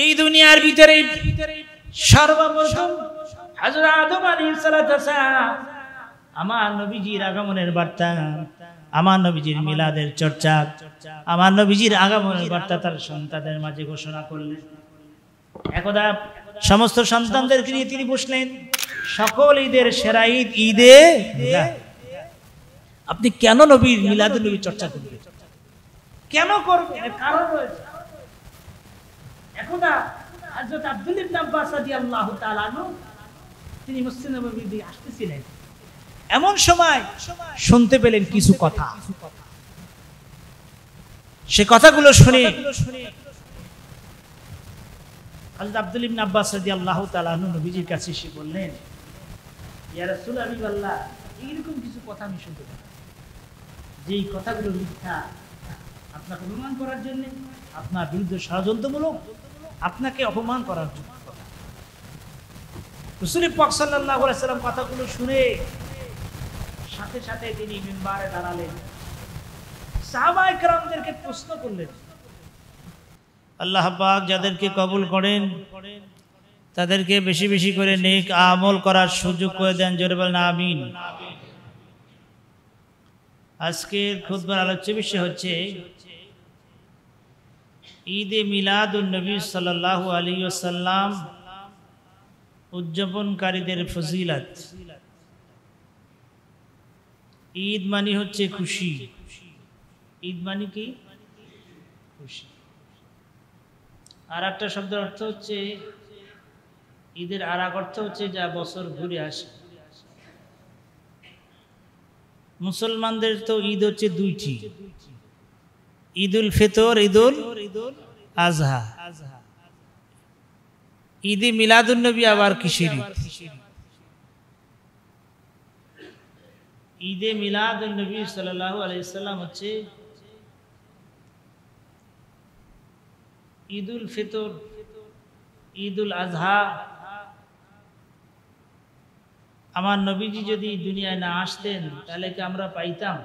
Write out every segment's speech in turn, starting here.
এই দুনিয়ার ভিতরে সর্বপ্রথম হাজর আদম আলী আমার নবীজির আগমনের বার্তা আমার নবীজির মিলাদের চর্চা আমার নবীজির আগমনের বার্তা তার সন্তানদের মাঝে ঘোষণা করলেন একদা সমস্ত সন্তানদের নিয়ে তিনি বসলেন সকল ঈদের সেরা ঈদ ঈদে আপনি কেন নবীর মিলাদ নবী চর্চা করবেন কেন করবেন কারণ রয়েছে এমন সময় শুনতে পেলেন কিছু কথা সে কথাগুলো শুনে আব্দুল ইবনে আব্বাস নবীজির কাছে বললেন এইরকম কিছু কথা আমি শুনতে পেলাম যেই কথাগুলো মিথ্যা আপনাকে অনুমান করার জন্য আপনার বিরুদ্ধে ষড়যন্ত্রমূলক আপনাকে অপমান করার জন্য রসুল পাক সাল্লাহ সাল্লাম কথাগুলো শুনে সাথে সাথে তিনি মেম্বারে দাঁড়ালেন সাহাবা প্রশ্ন করলেন আল্লাহ পাক যাদেরকে কবুল করেন তাদেরকে বেশি বেশি করে নেক আমল করার সুযোগ করে দেন জোরে বলেন আমিন আজকের খুদবার আলোচ্য বিষয় হচ্ছে ঈদে মিলাদুলনবী সাল্লাহ আলী সাল্লাম উদযাপনকারীদের ফজিলত ঈদ মানে হচ্ছে খুশি ঈদ মানে কি খুশি আর একটা শব্দের অর্থ হচ্ছে ঈদের আর এক অর্থ হচ্ছে যা বছর ঘুরে আসে মুসলমানদের তো ঈদ হচ্ছে দুইটি ঈদুল ফিতর ঈদুল আজহা ঈদে মিলাদুন্নবী আবার কিসের ঈদে মিলাদুন্নবী সাল্লাহ আলাইসাল্লাম হচ্ছে ঈদুল ফিতর ঈদুল আজহা আমার নবীজি যদি দুনিয়ায় না আসতেন তাহলে কি আমরা পাইতাম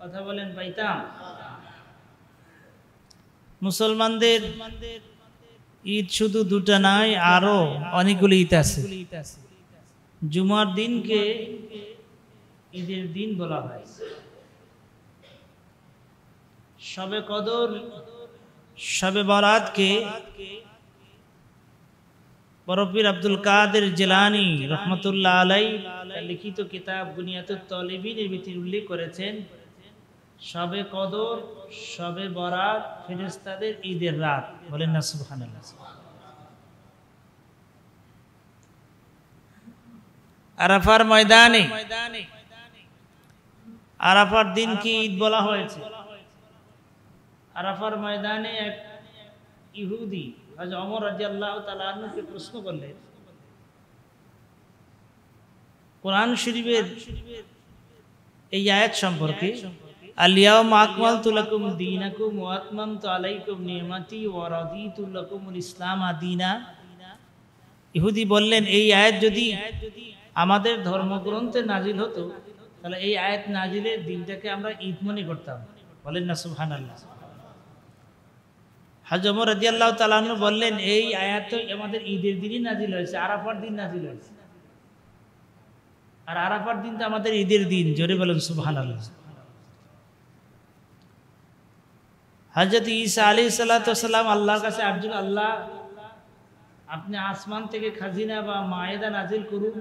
কথা বলেন পাইতাম মুসলমানদের ঈদ শুধু দুটা নাই আরো অনেকগুলি ঈদ আছে জুমার দিনকে ঈদের দিন বলা হয় সবে কদর সবে বরাতকে বরফির আব্দুল কাদের জেলানি রহমতুল্লাহ আলাই লিখিত কিতাব বুনিয়াদ তলেবিনের ভিতরে উল্লেখ করেছেন সবে কদর সবে বরাত ফেরেস্তাদের ঈদের রাত বলেন না সুবহান আরাফার ময়দানে আরাফার দিন কি ঈদ বলা হয়েছে আরাফার ময়দানে এক ইহুদি আজ অমর রাজি আল্লাহ তালকে প্রশ্ন করলেন কোরআন শরীফের এই আয়াত সম্পর্কে আলিয়াম আকমাল তুলাকুম দিনাকুম আকুম ওয়াতমাম তো আলাইকুম নিয়মাতি ওয়ারাদি তুলাকুমুল ইসলাম আদিনা ইহুদি বললেন এই আয়াত যদি আমাদের ধর্মগ্রন্থে নাজিল হতো তাহলে এই আয়াত নাজিলের দিনটাকে আমরা ঈদ মনে করতাম বলেন না সুহান আল্লাহ হাজম আল্লাহ তালাহন বললেন এই আয়াত আমাদের ঈদের দিনই নাজিল হয়েছে আরাফার দিন নাজিল হয়েছে আর আরাফার দিন তো আমাদের ঈদের দিন জোরে বলেন সুহান আল্লাহ হজরত ঈসা আলী সাল্লাম আল্লাহর কাছে আব্দুল আল্লাহ আপনি আসমান থেকে খাজিনা বা মায়েদা নাজিল করুন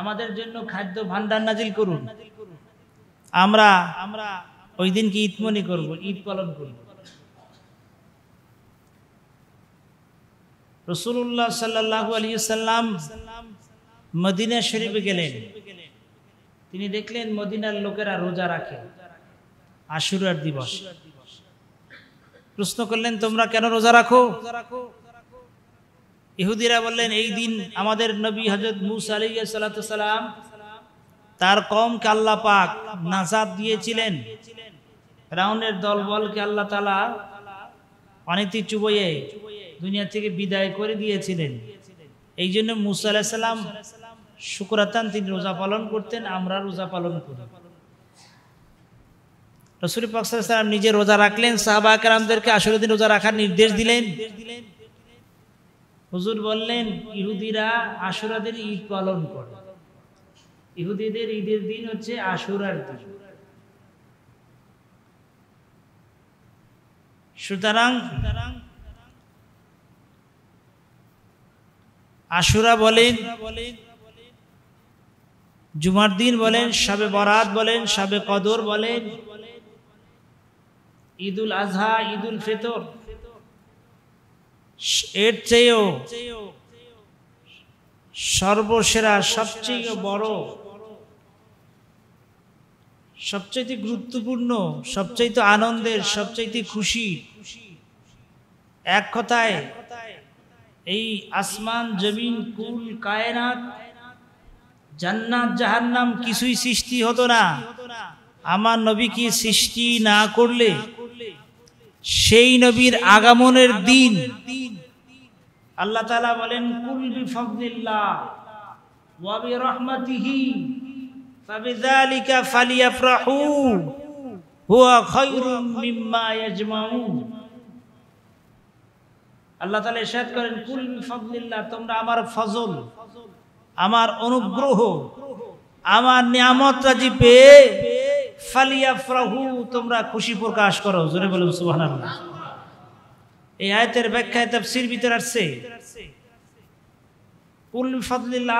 আমাদের জন্য খাদ্য ভান্ডার নাজিল করুন আমরা আমরা ওই দিন কি ঈদ করব ঈদ পালন করব রসুল্লাহ সাল্লাহ আলী সাল্লাম মদিনা শরীফে গেলেন তিনি দেখলেন মদিনার লোকেরা রোজা রাখে আশুরার দিবস প্রশ্ন করলেন তোমরা কেন রোজা রাখো ইহুদিরা বললেন এই দিন আমাদের নবী হজরত মুসালাম তার কমকে আল্লাহ পাক নাজাদ দিয়েছিলেন রাউনের দলবলকে আল্লাহ তালা অনেকটি চুবইয়ে দুনিয়া থেকে বিদায় করে দিয়েছিলেন এই জন্য মুসা আলাহিসাল্লাম শুক্রাতান তিনি রোজা পালন করতেন আমরা রোজা পালন করি রসুল পাকসালাম নিজে রোজা রাখলেন সাহাবা কালামদেরকে আসলে দিন রোজা রাখার নির্দেশ দিলেন হুজুর বললেন ইহুদিরা আশুরাদের ঈদ পালন করে ইহুদিদের ঈদের দিন হচ্ছে আশুরার দিন সুতরাং আশুরা বলেন জুমার দিন বলেন সাবে বরাত বলেন সাবে কদর বলেন ঈদুল আজহা ঈদুল ফেতর এর চেয়েও সর্বসেরা সবচেয়ে বড় সবচাইতে গুরুত্বপূর্ণ সবচাইতে আনন্দের সবচাইতে খুশি এক কথায় এই আসমান জমিন কুল কায়নাত জান্নাত জাহান্নাম কিছুই সৃষ্টি হতো না আমার নবী কি সৃষ্টি না করলে সেই নবীর আগমনের দিন আল্লাহ তালা বলেন কুল ফজলিল্লাহ ওয়াবি রহমতিহি فبذلك فليفرحوا هو خير مما يجمعون আল্লাহ তালা ইসাদ করেন কুল ফজলিল্লাহ তোমরা আমার ফজল আমার অনুগ্রহ আমার নিয়ামত রাজি পেয়ে তোমরা খুশি প্রকাশ করো জোরে এই আয়তের ব্যাখ্যায় তাফসির ভিতরে আসছে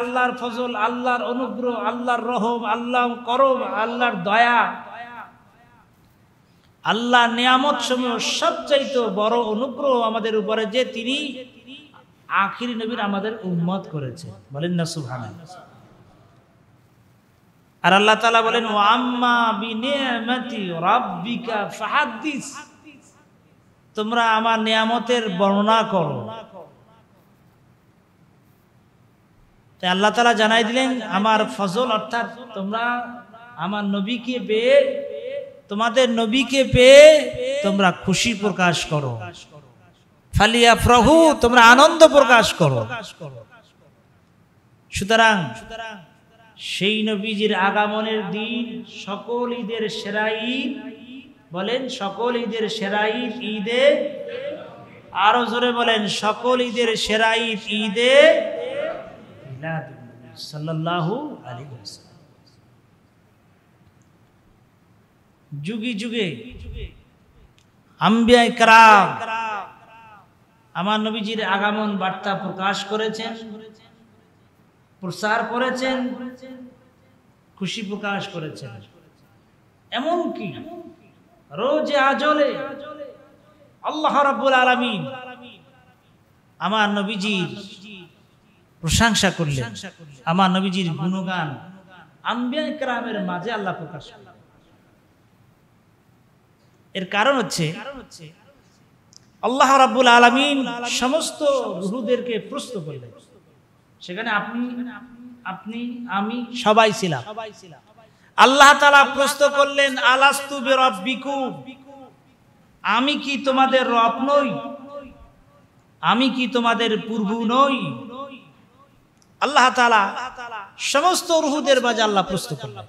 আল্লাহর ফজল আল্লাহর অনুগ্রহ আল্লাহর রহম আল্লাহ করম আল্লাহর দয়া আল্লাহ নিয়ামত সময় সবচাইতে বড় অনুগ্রহ আমাদের উপরে যে তিনি আখির নবীর আমাদের উন্মত করেছে বলেন না সুভান আর আল্লাহ তালা বলেন ও আম্মা বিনেমাতি রাব্বিকা তোমরা আমার নিয়ামতের বর্ণনা করো আল্লাহ তালা জানাই দিলেন আমার ফজল অর্থাৎ তোমরা আমার নবীকে পেয়ে তোমাদের নবীকে পেয়ে তোমরা খুশি প্রকাশ করো ফালিয়া প্রভু তোমরা আনন্দ প্রকাশ করো সুতরাং সুতরাং সেই নবীজির আগামনের দিন সকল ঈদের সেরা ঈদ বলেন সকল ঈদের সেরা ঈদ ঈদে আরো জোরে বলেন সকল ঈদের সেরা ঈদ ঈদে যুগে যুগে আমার নবীজির আগামন বার্তা প্রকাশ করেছেন প্রসার করেছেন খুশি প্রকাশ করেছেন এমন কি রোজে আজলে আল্লাহ রাব্বুল আলামিন আমার নবীজির প্রশংসা করলেন আমার নবীজির গুণগান আম্বিয়া ক্রামের মাঝে আল্লাহ প্রকাশ করলেন এর কারণ হচ্ছে আল্লাহ রাব্বুল আলামিন সমস্ত রুহুদেরকে প্রস্তুত করলেন সেখানে আপনি আপনি আমি সবাই ছিলাম আল্লাহ তালা প্রশ্ন করলেন আলাস্তু বেরবিকু আমি কি তোমাদের রব নই আমি কি তোমাদের পূর্ব নই আল্লাহ তালা সমস্ত রুহুদের মাঝে আল্লাহ প্রশ্ন করলেন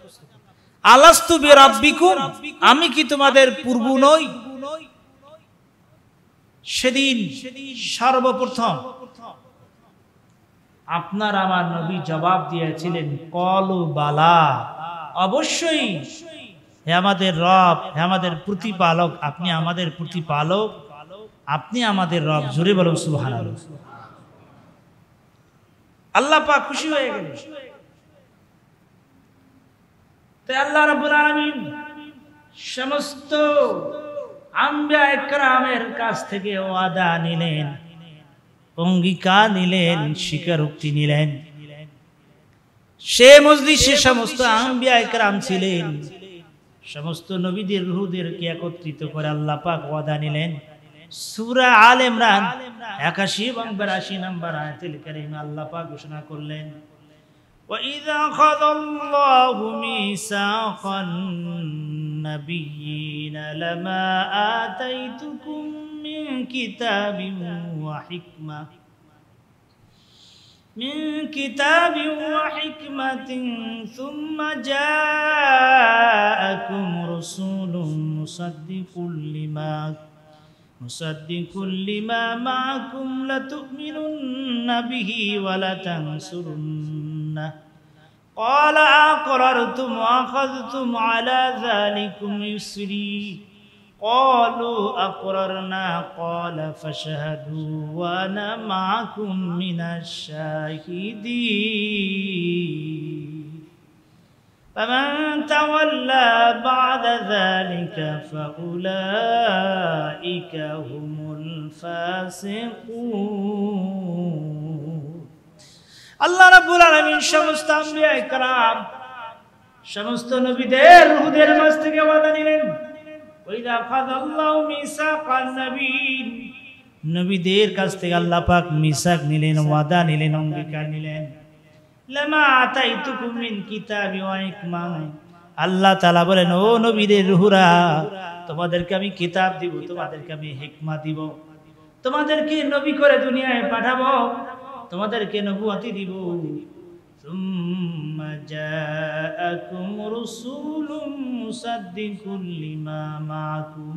আলাস্তু বেরবিকু আমি কি তোমাদের পূর্ব নই সেদিন সেদিন সর্বপ্রথম আপনার আমার নবী জবাব দিয়েছিলেন কলু বালা অবশ্যই হে আমাদের রব হে আমাদের প্রতিপালক আপনি আমাদের প্রতিপালক আপনি আমাদের রব জোরে বলুন সুহান আল্লাহ পা খুশি হয়ে গেল তাই আল্লাহ রাবুল আলমিন সমস্ত আম্বা একরামের কাছ থেকে ওয়াদা নিলেন অঙ্গীকার নিলেন স্বীকারোক্তি নিলেন সে মজলি সে সমস্ত আম্বিয়াইকরাম ছিলেন সমস্ত নবীদের রুহুদেরকে একত্রিত করে আল্লাহ পাক ওয়াদা নিলেন সুরা আল ইমরান একাশি এবং বিরাশি নম্বর আয়াতুল করিম আল্লাহ পাক ঘোষণা করলেন وإذا أخذ الله ميثاق النبيين لما آتيتكم من كتاب وحكمة من كتاب وحكمة ثم جاءكم رسول مصدق لما مصدق لما معكم لتؤمنن به ولتنصرنه قال أقررتم وأخذتم على ذلكم يسري قالوا أقررنا قال فاشهدوا وأنا معكم من الشاهدين فمن تولى بعد ذلك فأولئك هم الفاسقون الله رب العالمين شمس تنبيه كرام شمس تنبيه روح دير مستقى وطنين নবীদের কাছ থেকে আল্লাহ পাক মিসাক নিলেন ওয়াদা নিলেন অঙ্গীকার নিলেন আল্লাহ তালা বলেন ও নবীদের রুহুরা তোমাদেরকে আমি কিতাব দিব তোমাদেরকে আমি হেকমা দিব তোমাদেরকে নবী করে দুনিয়ায় পাঠাবো তোমাদেরকে নবুয়াতি দিব ثم جاءكم رسول مصدق لما معكم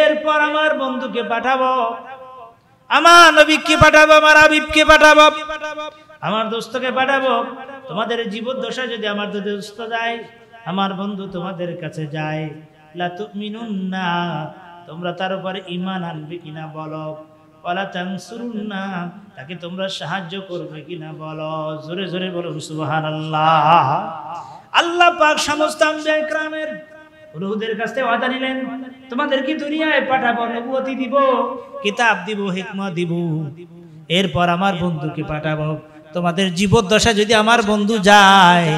এরপর আমার বন্ধুকে পাঠাবো আমার নবীকে পাঠাবো আমার আবিবকে পাঠাবো আমার দোস্তকে পাঠাবো তোমাদের দশা যদি আমার দোস্ত যায় আমার বন্ধু তোমাদের কাছে যায় লা তুমিনুন না তোমরা তার উপর ইমান আনবে কিনা বলো তাকে তোমরা সাহায্য করবে কিনা বলো জোরে জোরে বলো সুহান আল্লাহ আল্লাহ পাক সমস্ত নিলেন তোমাদের কি দুনিয়ায় পাঠাবো দিব কিতাব দিব দিব এরপর আমার বন্ধুকে পাঠাবো তোমাদের যদি আমার বন্ধু যায়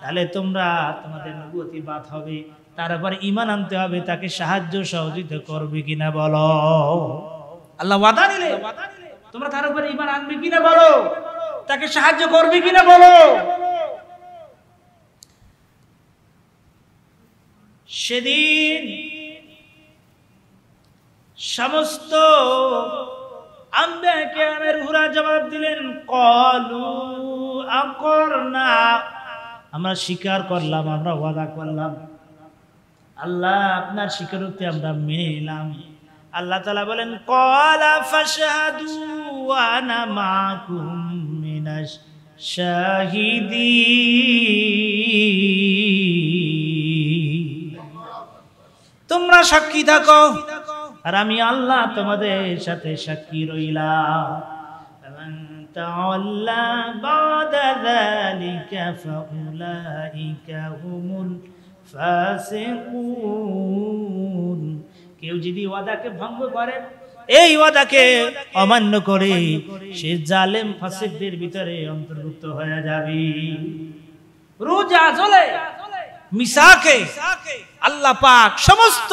তাহলে তোমরা তোমাদের নবুয়তি বাদ হবে তারপর ইমান আনতে হবে তাকে সাহায্য সহযোগিতা করবে কিনা বলো আল্লাহ ওয়াদা নিলে তোমরা তার উপরে ইমান আনবে কিনা বলো তাকে সাহায্য করবে কিনা বলো সেদিন সমস্ত জবাব দিলেন কলু না আমরা স্বীকার করলাম আমরা ওয়াদা করলাম আল্লাহ আপনার স্বীকারোক্তি আমরা মেনে নিলাম আল্লাহ তালা বলেন কলা ফাসাদু আনা মা শাহিদি তোমরা সাক্ষী থাকো আর আমি আল্লাহ তোমাদের সাথে সাক্ষী রইলাম কেউ যদি ওয়াদাকে ভঙ্গ করে এই ওয়াদাকে অমান্য করে সে জালেম ফাসিকদের ভিতরে অন্তর্ভুক্ত হয়ে যাবে রোজা আজলে মিসাকে আল্লাহ পাক সমস্ত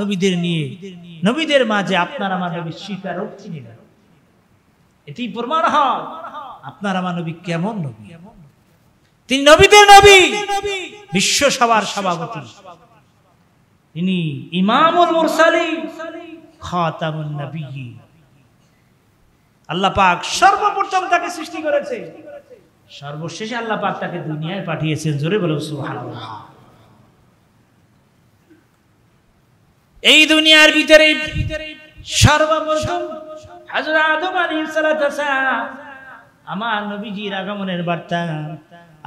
নবীদের নিয়ে নবীদের মাঝে আপনার আমার নবী স্বীকারোক্তি নেবেন এটি প্রমাণ হয় আপনার আমার নবী কেমন নবী তিনি নবীদের নবী বিশ্ব সভার সভাপতি তিনি ইমামুল মুরসালি খাতামুন নবী আল্লাহ পাক সর্বপ্রথম তাকে সৃষ্টি করেছে সর্বশেষে আল্লাহ পাক তাকে দুনিয়ায় পাঠিয়েছেন জোরে বলো সুবহানাল্লাহ এই দুনিয়ার ভিতরে সর্বপ্রথম হযরত আদম আলাইহিস সালাম আমার নবীজির আগমনের বার্তা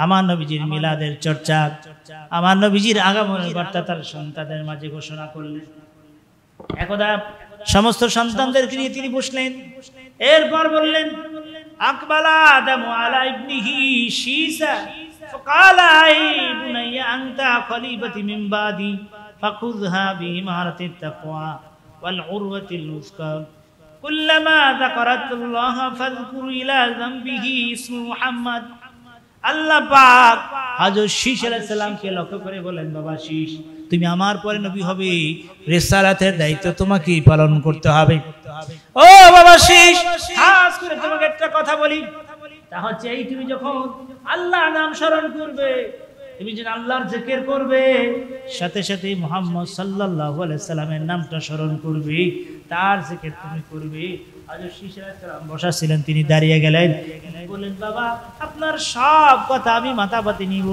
আমার নবীজির মিলাদের চর্চা আমার নবীজির আগামনের বার্তা তার সন্তানদের মাঝে ঘোষণা করলেন একদা সমস্ত সন্তানদেরকে নিয়ে তিনি বসলেন এরপর বললেন আকবালা আদম আলা ইবনিহি শীসা فقال اي بني انت خليفتي من بعدي فخذها بإمارة التقوى والعروة الوثقى كلما ذكرت الله فاذكر إلى ذنبه اسم محمد আল্লাহ পাক হাজর শীষ আলাইসাল্লামকে লক্ষ্য করে বলেন বাবা শীষ তুমি আমার পরে নবী হবে রেসালাতের দায়িত্ব তোমাকে পালন করতে হবে ও বাবা শীষ করে তোমাকে একটা কথা বলি তা হচ্ছে এই তুমি যখন আল্লাহ নাম স্মরণ করবে তুমি যখন আল্লাহর জিকির করবে সাথে সাথে মোহাম্মদ সাল্লাল্লাহু আলাইহি সাল্লামের নামটা স্মরণ করবে তার জিকির তুমি করবে বসা ছিলেন তিনি দাঁড়িয়ে গেলেন বাবা আপনার সব কথা আমি মাথা পাতি নিব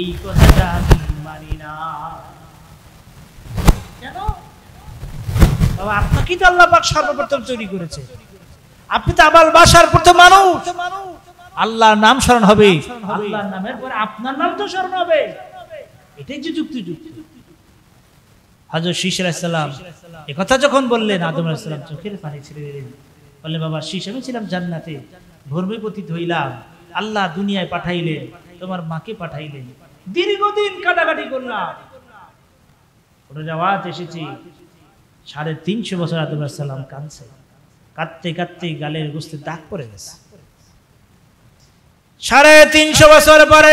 এই কথাটা আমি মানি না কেন বাবা আপনাকে তো আল্লাহ পাক সর্বপ্রথম করেছে আপনি তো আবার বাসার প্রথম মানুষ আল্লাহর নাম স্মরণ হবে আল্লাহর নামের পরে আপনার নাম তো স্মরণ হবে এটাই যে যুক্তি হাজর শীষ এ কথা যখন বললেন আদম আলাহিসাল্লাম চোখের পানি ছেড়ে দিলেন বললেন বাবা শীষ আমি ছিলাম জান্নাতে ধর্মে পতিত হইলাম আল্লাহ দুনিয়ায় পাঠাইলেন তোমার মাকে পাঠাইলেন দীর্ঘদিন কাটাকাটি করলাম ওটা যাওয়াত এসেছি সাড়ে তিনশো বছর আদম কাঁদছে কাঁদতে কাঁদতে গালের গোস্তে দাগ পড়ে গেছে সাড়ে তিনশো বছর পরে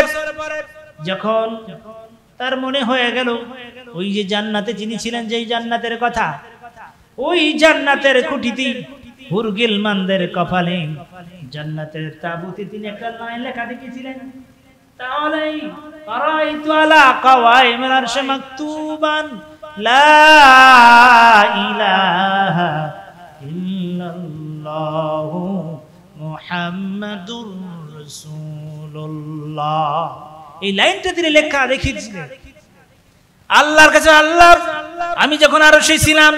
যখন তার মনে হয়ে গেল ওই যে জান্নাতে যিনি ছিলেন যেই জান্নাতের কথা ওই জান্নাতের কুটিতে হুরগিল মানদের কপালে জান্নাতের তাবুতে তিনি একটা লাইন লেখা দেখেছিলেন তাহলে লা ইলাহা এই লাইনটা তিনি লেখা রেখেছিলেন আল্লাহর কাছে আল্লাহ আমি যখন আরো সেই ছিলাম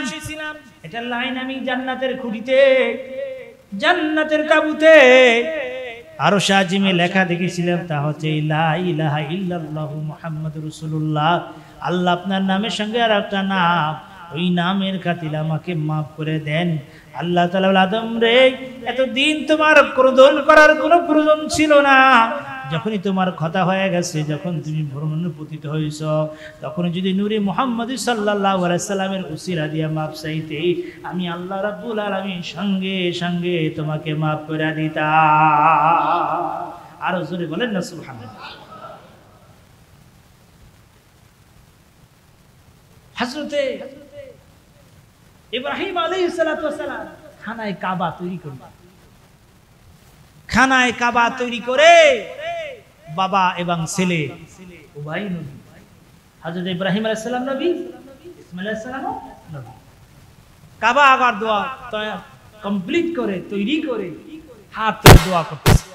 এটা লাইন আমি জান্নাতের খুঁটিতে জান্নাতের কাবুতে আরো সাজিমে লেখা দেখেছিলাম তা হচ্ছে ইলাহা ইল্লাল্লাহু আল্লাহ আপনার নামের সঙ্গে আর একটা নাম ওই নামের খাতিল আমাকে মাফ করে দেন আল্লাহ তালা আদম রে এতদিন তোমার ক্রোধন করার কোনো প্রয়োজন ছিল না যখনই তোমার কথা হয়ে গেছে যখন তুমি ভ্রমণে পতিত হয়েছ তখন যদি নুরি মোহাম্মদ সাল্লাহ সাল্লামের উসিরা দিয়া মাপ চাইতে আমি আল্লাহ রাবুল আলমীর সঙ্গে সঙ্গে তোমাকে মাপ করে দিতা আরো জোরে বলেন না সুলহান হাজরতে ইব্রাহিম আলী সালাম খানায় কাবা তৈরি করলেন খানায় কাবা তৈরি করে বাবা এবং ছেলে উভয় নবী হাজরত ইব্রাহিম আলাইসাল্লাম নবী ইসমাইল নবী কাবা আবার দোয়া কমপ্লিট করে তৈরি করে হাত তুলে দোয়া করতেছে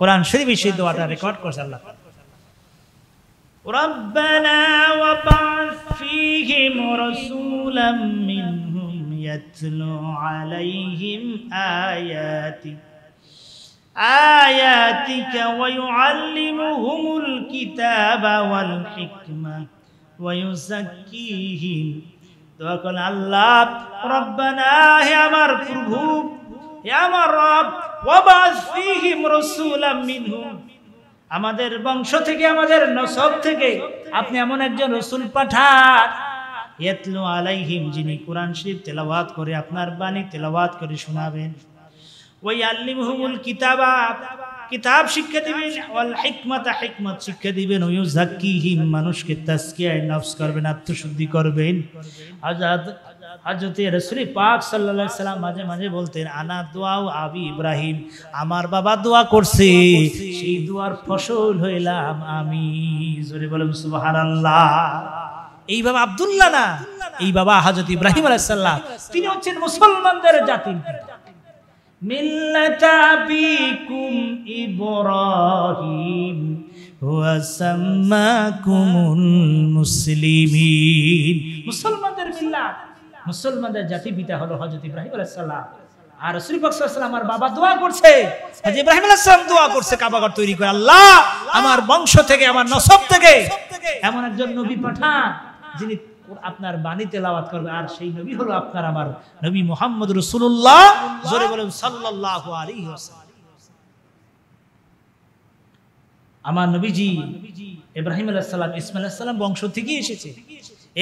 কোরআন শরীফে সেই দোয়াটা রেকর্ড করছে আল্লাহ ربنا فيهم رسولا منهم يتلو عليهم آياتك آياتك ويعلمهم الكتاب والحكمة ويزكيهم তখন আল্লাহ রব্বানা হে আমার প্রভু হে আমার রব ওয়াবাস ফীহিম রাসূলাম মিনহুম আমাদের বংশ থেকে আমাদের নসব থেকে আপনি এমন একজন রসুল পাঠান ইয়াতলু আলাইহিম যিনি কোরআন শরীফ তেলাওয়াত করে আপনার বাণী তেলাওয়াত করে শোনাবেন ওই কিতাবা কিতাব শিক্ষা দিবেন শিক্ষা দিবেন আত্মশুদ্ধি করবেন আজাদ সাল্লাম মাঝে মাঝে বলতেন আনা দোয়াও আবি ইব্রাহিম আমার বাবা দোয়া করছে সেই দোয়ার ফসল হইলাম আমি জোরে বলেন এই বাবা আবদুল্লাহ না এই বাবা হাজত ইব্রাহিম আলাইসাল্লাম তিনি হচ্ছেন মুসলমানদের জাতির পিতা ملة أبيكم إبراهيم وسماكم المسلمين মুসলমানদের মিল্লাত মুসলমানদের জাতি পিতা হলো হযরত ইব্রাহিম আলাইহিস সালাম আর রাসূল পাক সাল্লাল্লাহু আলাইহি বাবা দোয়া করছে হযরত ইব্রাহিম আলাইহিস সালাম দোয়া করছে কাবা ঘর তৈরি করে আল্লাহ আমার বংশ থেকে আমার নসব থেকে এমন একজন নবী পাঠান যিনি আপনার বাণী তেলাওয়াত করবে আর সেই নবী হলো আপনার আমার নবী মোহাম্মদ রসুল্লাহ জোরে বলেন সাল্লাহ আমার নবীজি ইব্রাহিম আলাহিসাল্লাম ইসমাইল আলাহিসাল্লাম বংশ থেকেই এসেছে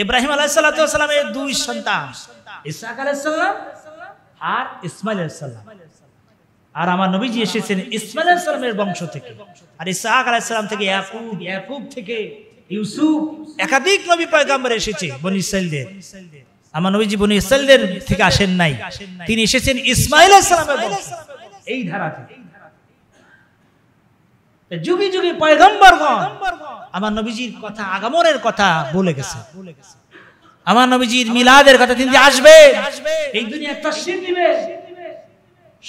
ইব্রাহিম এর দুই সন্তান ইসাক আলাহিসাল্লাম আর ইসমাইল আলাহিসাল্লাম আর আমার নবীজি এসেছেন ইসমাইল আলাহিসাল্লামের বংশ থেকে আর ইসাহাক আলাহিসাল্লাম থেকে একুব একুব থেকে ইউসুফ একাধিক নবী পয়গাম্বর এসেছে বনি আমার নবীজি বনি ইসাইলদের থেকে আসেন নাই তিনি এসেছেন ইসমাইল ইসলামের এই ধারা থেকে যুগে যুগে আমার নবীজির কথা আগমনের কথা বলে গেছে আমার নবীজির মিলাদের কথা তিনি আসবে এই দুনিয়া দিবে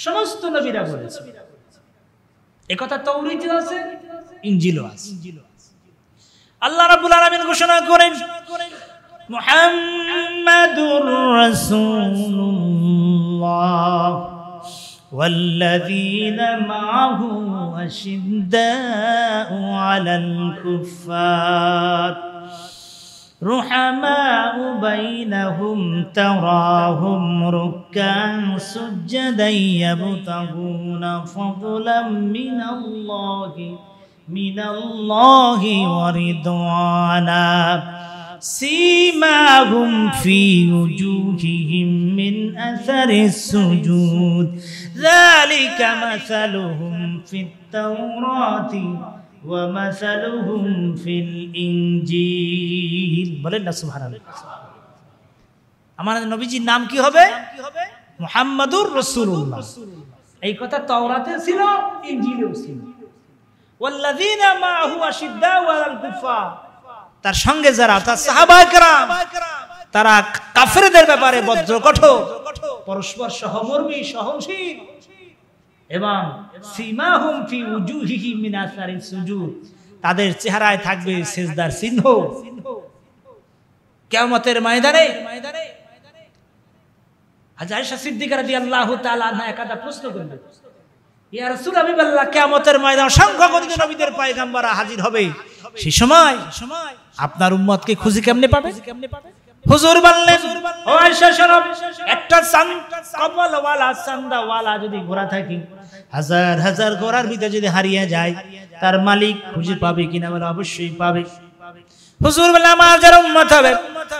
সমস্ত নবীরা বলেছে এ কথা আছে আছে الله رب العالمين আলামিন ঘোষণা محمد رسول الله والذين معه أشداء على الكفار رحماء بينهم تراهم ركعا سجدا يبتغون فضلا من الله মিনাল্লাহি ওয়া রিদওয়ানা سيماهم في وجوههم من أثر السجود ذلك مثلهم في التوراة ومثلهم في الإنجيل বলেন না সুবহানাল্লাহ আমার নবীজির নাম কি হবে মুহাম্মাদুর রাসূলুল্লাহ এই কথা তাওরাতে ছিল ইনজিলেও ছিল তার সঙ্গে যারা তার সাহাবাকরাম তারা কাফেরদের ব্যাপারে বজ্র কঠোর পরস্পর সহমর্মী সহনশীল এবং মিনাসারি তাদের চেহারায় থাকবে সেজদার চিহ্ন কেমতের ময়দানে ময়দানে হাজার সিদ্দিকার দিয়ে আল্লাহ একাদা প্রশ্ন করবে কেমতের ময়দান অসংখ্য নবীদের পায়গাম্বারা হাজির হবে সে সময় আপনার উম্মতকে খুঁজে কেমনে পাবে কেমনে পাবে হুজুর বললেন একটা কপালওয়ালা যদি ঘোড়া থাকে হাজার হাজার ঘোড়ার ভিতরে যদি হারিয়ে যায় তার মালিক খুঁজে পাবে কিনা বলে অবশ্যই পাবে হুজুর বলে আমার যার উম্মত হবে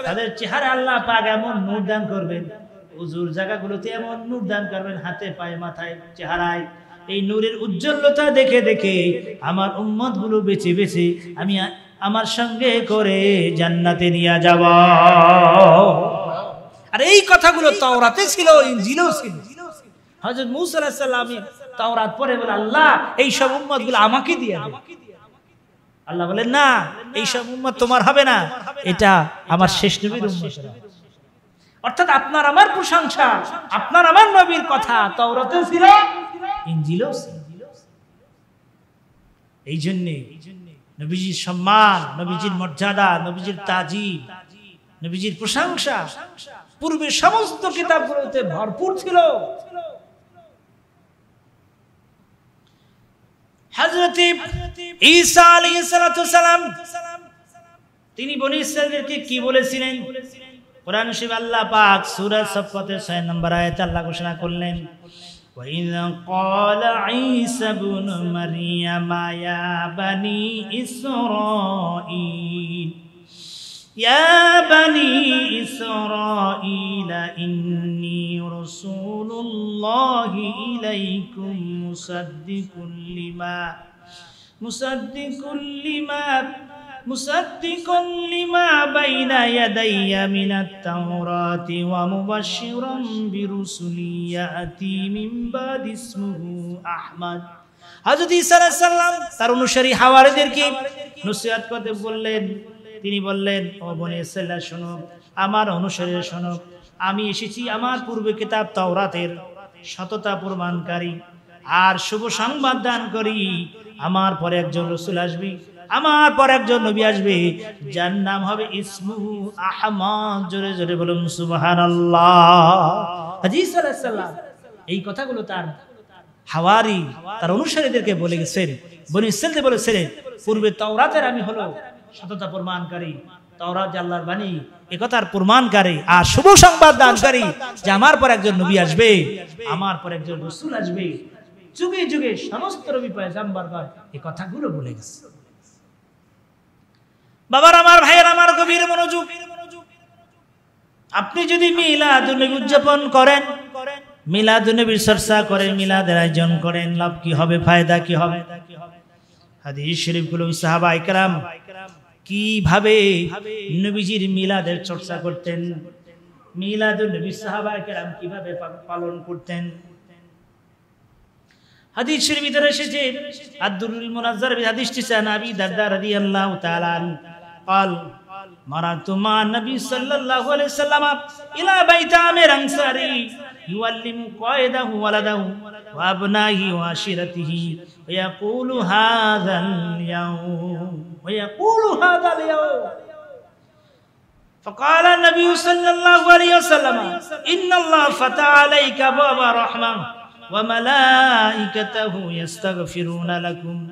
তাদের চেহারা আল্লাহ পাক এমন নূর দান করবেন হুজুর জায়গাগুলোতে এমন নূর দান করবেন হাতে পায়ে মাথায় চেহারায় এই নূরের উজ্জ্বলতা দেখে দেখে আমার উম্মত গুলো বেছে বেছে আমি আমার সঙ্গে করে জান্নাতে নিয়ে যাব আর এই কথাগুলো তাওরাতে ছিল ইঞ্জিলেও ছিল হজরত মুসাল্লামে তাওরাত পরে বলে আল্লাহ এই সব উম্মত গুলো আমাকে দিয়ে দাও আল্লাহ বলেন না এই সব উম্মত তোমার হবে না এটা আমার শেষ নবীর উম্মত অর্থাৎ আপনার আমার প্রশংসা আপনার আমার নবীর কথা তাওরাতে ছিল এই জন্যে নবীজির সম্মান নবীজির মর্যাদা নবীজির তাজি নবীজির প্রশংসা পূর্বে সমস্ত কিতাবগুলোতে ভরপুর ছিল তিনি বনিসকে কি বলেছিলেন কোরআন শিব আল্লাহ পাক সূরা সফতে ছয় নম্বর আয়াতে ঘোষণা করলেন وإذا قال عيسى بن مريم يا بني إسرائيل يا بني إسرائيل إني رسول الله إليكم مصدق لما مصدق لما مصدقا لما بين يدي من التوراة ومبشرا برسل يأتي من بعد اسمه أحمد حضرت عيسى عليه তার অনুসারী হাওয়ারিদেরকে নসিহত করতে বললেন তিনি বললেন ও বনে ইসরাইল শোনো আমার অনুসারী শোনো আমি এসেছি আমার পূর্বে কিতাব তাওরাতের সততা প্রমাণকারী আর শুভ সংবাদ দান করি আমার পরে একজন রসুল আসবে আমার পর একজন নবী আসবে যার নাম হবে ইসমু আহমদ জোরে জোরে বলুন সুবাহান এই কথাগুলো তার হাওয়ারি তার অনুসারীদেরকে বলে গেছেন বনি বলে সেরে পূর্বে তওরাতের আমি হলো সততা প্রমাণকারী তাওরাত আল্লাহর বাণী একথার প্রমাণকারী আর শুভ সংবাদ দানকারী যে আমার পর একজন নবী আসবে আমার পর একজন রসুল আসবে যুগে যুগে সমস্ত রবি পায় জাম্বার এ কথাগুলো বলে গেছে বাবার আমার ভাইয়ের আমার গভীর মনোযোগ আপনি যদি মিলাদুনবী উদযাপন করেন মিলাদুনবীর চর্চা করেন মিলাদের আয়োজন করেন লাভ কি হবে ফায়দা কি হবে হাদিস শরীফ গুলো সাহাবা ইকরাম কিভাবে নবীজির মিলাদের চর্চা করতেন মিলাদ নবী সাহাবা ইকরাম কিভাবে পালন করতেন হাদিস শরীফ ভিতরে এসেছে আব্দুল মুনাজ্জার হাদিসটি সাহাবী দাদা রাদিয়াল্লাহু তাআলা আনহু قالوا مرات مع نبي صلى الله عليه وسلم إلى بيت عامر أنصاري يعلم قائده ولده وأبنائه وعشيرته ويقول هذا اليوم ويقول هذا اليوم فقال النبي صلى الله عليه وسلم إن الله فتح عليك باب رحمة وملائكته يستغفرون لكم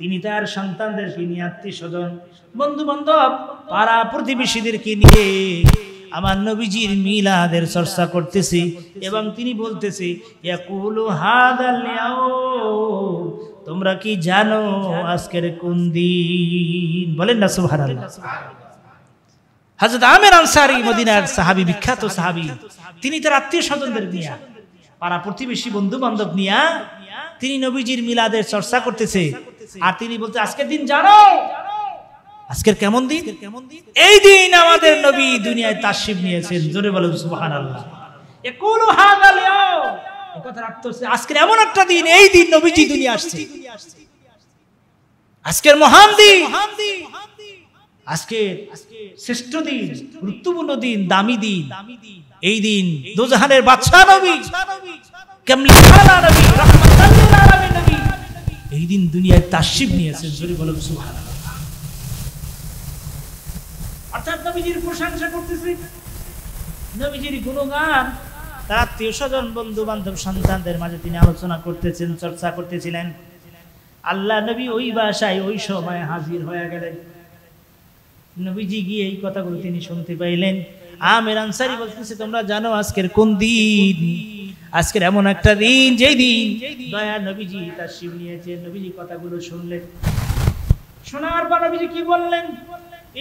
তিনি তার সন্তানদেরকে নিয়ে আত্মীয় স্বজন বন্ধু বান্ধব পাড়া প্রতিবেশীদেরকে নিয়ে আমার নবীজির মিলাদের চর্চা করতেছি এবং তিনি বলতেছি তোমরা কি জানো আজকের কোন দিন বলেন না সুহার হাজরত আমের আনসারি মদিনার সাহাবি বিখ্যাত সাহাবি তিনি তার আত্মীয় স্বজনদের নিয়ে পাড়া প্রতিবেশী বন্ধু বান্ধব নিয়া তিনি নবীজির মিলাদের চর্চা করতেছে আর তিনি বলতে আজকের দিন জানো আজকের কেমন দিন কেমন দিন এই দিন আমাদের নবী দুনিয়ায় তাসিব নিয়েছেন জোরে বলেন সুবাহান আল্লাহ আজকের এমন একটা দিন এই দিন নবীজি দুনিয়া আসছে আজকের মহান দিন আজকে শ্রেষ্ঠ দিন গুরুত্বপূর্ণ দিন দামি দিন এই দিন দুজাহানের বাদশাহ নবী কেমন নবী রহমতুল্লাহ নবী এই দিন দুনিয়ায় তাসিব নিয়েছেন জোরে বলো সুহান অর্থাৎ নবীজির প্রশংসা নবীজির গুণগান তার আত্মীয় স্বজন বন্ধু বান্ধব সন্তানদের মাঝে তিনি আলোচনা করতেছেন চর্চা করতেছিলেন আল্লাহ নবী ওই বাসায় ওই সময় হাজির হয়ে গেলেন নবীজি গিয়ে এই কথাগুলো তিনি শুনতে পাইলেন আমের আনসারি বলতেছে তোমরা জানো আজকের কোন দিন আজকের এমন একটা দিন যেই দিন দয়া নবীজি তার শিব নিয়েছে নবীজি কথাগুলো শুনলেন শোনার পর নবীজি কি বললেন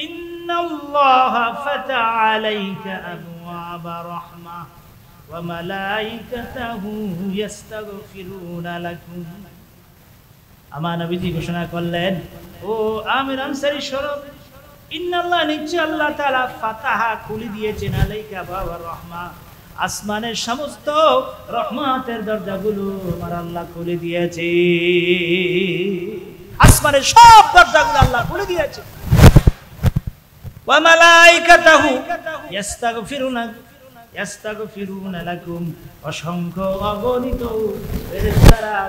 ইন্নাল্লাহা ফাতা আলাইকা আবওয়াব রাহমা ওয়া মালাইকাতাহু ইস্তাগফিরুনা লাকুম আমার নবীজি ঘোষণা করলেন ও আমির আনসারী স্বরূপ ইন্নাল্লাহ নিশ্চয় আল্লাহ তালা ফাতাহা খুলে দিয়েছেন আলাইকা বাবা রহমা আসমানের সমস্ত রহমাতের দরজাগুলো আমার আল্লাহ খুলে দিয়েছে আসমানের সব দরজাগুলো আল্লাহ খুলে দিয়েছে অসংখ্য